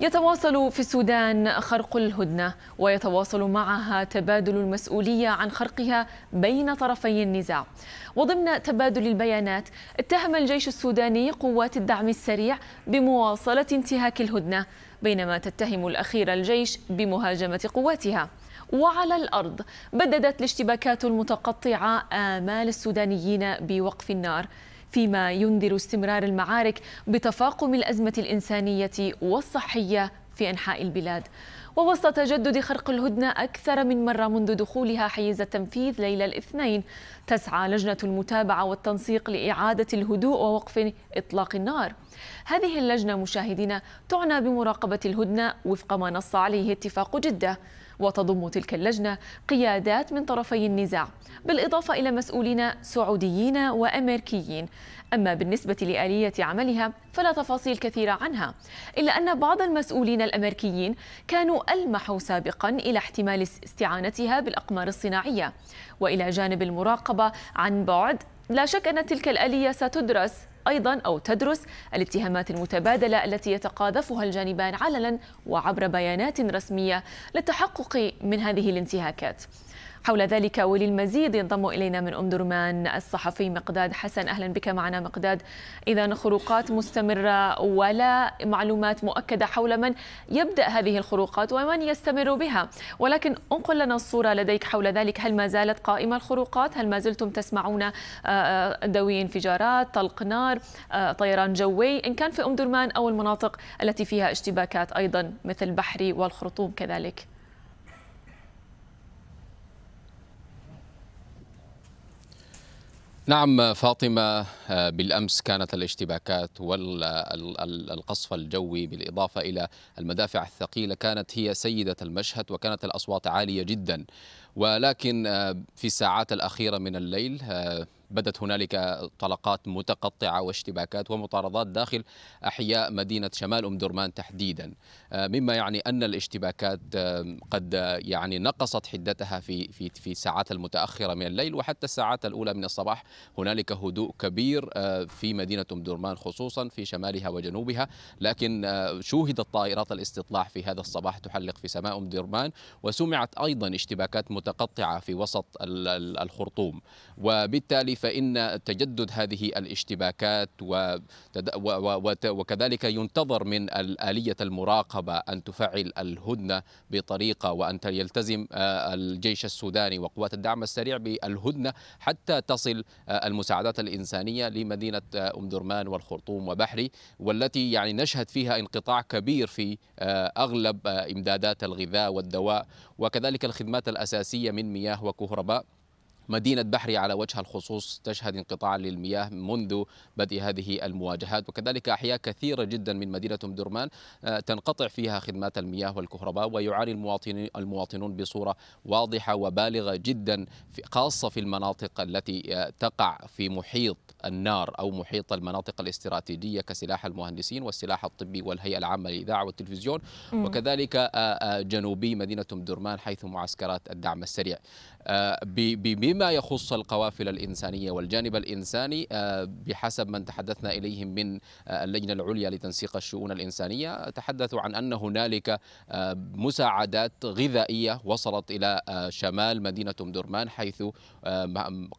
يتواصل في السودان خرق الهدنه ويتواصل معها تبادل المسؤوليه عن خرقها بين طرفي النزاع وضمن تبادل البيانات اتهم الجيش السوداني قوات الدعم السريع بمواصله انتهاك الهدنه بينما تتهم الاخير الجيش بمهاجمه قواتها وعلى الارض بددت الاشتباكات المتقطعه امال السودانيين بوقف النار فيما ينذر استمرار المعارك بتفاقم الأزمة الإنسانية والصحية في أنحاء البلاد ووسط تجدد خرق الهدنة أكثر من مرة منذ دخولها حيز التنفيذ ليلة الاثنين تسعى لجنة المتابعة والتنسيق لإعادة الهدوء ووقف إطلاق النار هذه اللجنة مشاهدينا تعنى بمراقبة الهدنة وفق ما نص عليه اتفاق جدة وتضم تلك اللجنة قيادات من طرفي النزاع بالإضافة إلى مسؤولين سعوديين وأمريكيين أما بالنسبة لآلية عملها فلا تفاصيل كثيرة عنها إلا أن بعض المسؤولين الأمريكيين كانوا ألمحوا سابقا إلى احتمال استعانتها بالأقمار الصناعية وإلى جانب المراقبة عن بعد لا شك أن تلك الآلية ستدرس أيضا أو تدرس الاتهامات المتبادلة التي يتقاذفها الجانبان علنا وعبر بيانات رسمية للتحقق من هذه الانتهاكات حول ذلك وللمزيد ينضم إلينا من أم درمان الصحفي مقداد حسن أهلا بك معنا مقداد إذا خروقات مستمرة ولا معلومات مؤكدة حول من يبدأ هذه الخروقات ومن يستمر بها ولكن انقل لنا الصورة لديك حول ذلك هل ما زالت قائمة الخروقات هل ما زلتم تسمعون آه، آه، دوي انفجارات طلق نار آه، طيران جوي إن كان في أم درمان أو المناطق التي فيها اشتباكات أيضا مثل بحري والخرطوم كذلك نعم فاطمة آه، بالأمس كانت الاشتباكات والقصف الجوي بالإضافة إلى المدافع الثقيلة كانت هي سيدة المشهد وكانت الأصوات عالية جدا ولكن آه، في الساعات الأخيرة من الليل آه، بدت هنالك طلقات متقطعة واشتباكات ومطاردات داخل أحياء مدينة شمال أم درمان تحديدا آه، مما يعني أن الاشتباكات آه، قد آه، يعني نقصت حدتها في في في ساعات المتأخرة من الليل وحتى الساعات الأولى من الصباح هنالك هدوء كبير في مدينة أم درمان خصوصا في شمالها وجنوبها لكن شوهدت طائرات الاستطلاع في هذا الصباح تحلق في سماء أم درمان وسمعت أيضا اشتباكات متقطعة في وسط الخرطوم وبالتالي فإن تجدد هذه الاشتباكات وكذلك ينتظر من آلية المراقبة أن تفعل الهدنة بطريقة وأن يلتزم آه، الجيش السوداني وقوات الدعم السريع بالهدنة حتى تصل آه، المساعدات الإنسانية لمدينة آه، أم درمان والخرطوم وبحري والتي يعني نشهد فيها انقطاع كبير في أغلب إمدادات الغذاء والدواء وكذلك الخدمات الأساسية من مياه وكهرباء مدينة بحري على وجه الخصوص تشهد انقطاعا للمياه منذ بدء هذه المواجهات وكذلك أحياء كثيرة جدا من مدينة أم درمان آه، تنقطع فيها خدمات المياه والكهرباء ويعاني المواطنين المواطنون بصورة واضحة وبالغة جدا خاصة في المناطق التي آه، تقع في محيط النار أو محيط المناطق الاستراتيجية كسلاح المهندسين والسلاح الطبي والهيئة العامة للإذاعة والتلفزيون وكذلك آه، جنوبي مدينة أم درمان حيث معسكرات الدعم السريع بما فيما يخص القوافل الإنسانية والجانب الإنساني آه، بحسب من تحدثنا إليهم من آه، اللجنة العليا لتنسيق الشؤون الإنسانية تحدثوا عن أن هنالك آه، مساعدات غذائية وصلت إلى شمال مدينة أم درمان حيث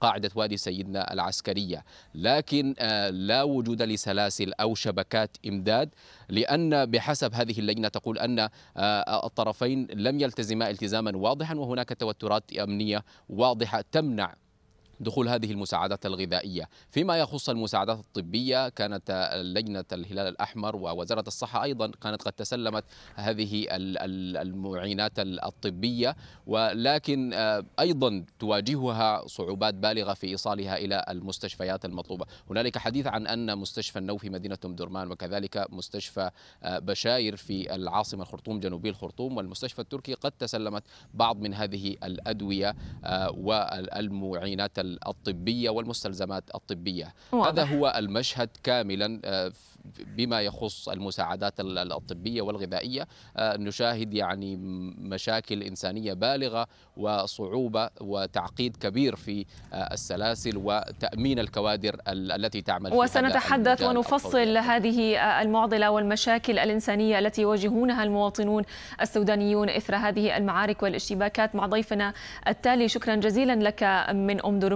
قاعدة وادي سيدنا العسكرية لكن لا وجود لسلاسل أو شبكات إمداد لأن بحسب هذه اللجنة تقول أن الطرفين لم يلتزما التزاما واضحا وهناك توترات أمنية واضحة تم يمنع دخول هذه المساعدات الغذائية فيما يخص المساعدات الطبية كانت لجنة الهلال الأحمر ووزارة الصحة أيضا كانت قد تسلمت هذه المعينات الطبية ولكن آه، أيضا تواجهها صعوبات بالغة في إيصالها إلى المستشفيات المطلوبة هنالك حديث عن أن مستشفى النو في مدينة أم درمان وكذلك مستشفى آه، بشاير في العاصمة الخرطوم جنوبي الخرطوم والمستشفى التركي قد تسلمت بعض من هذه الأدوية آه، والمعينات الطبية والمستلزمات الطبية واضح. هذا هو المشهد كاملا آه، بما يخص المساعدات الطبية والغذائية آه، نشاهد يعني مشاكل إنسانية بالغة وصعوبة وتعقيد كبير في آه، السلاسل وتأمين الكوادر التي تعمل وسنتحدث ونفصل هذه المعضلة والمشاكل الإنسانية التي يواجهونها المواطنون السودانيون إثر هذه المعارك والاشتباكات مع ضيفنا التالي شكرا جزيلا لك من أم درو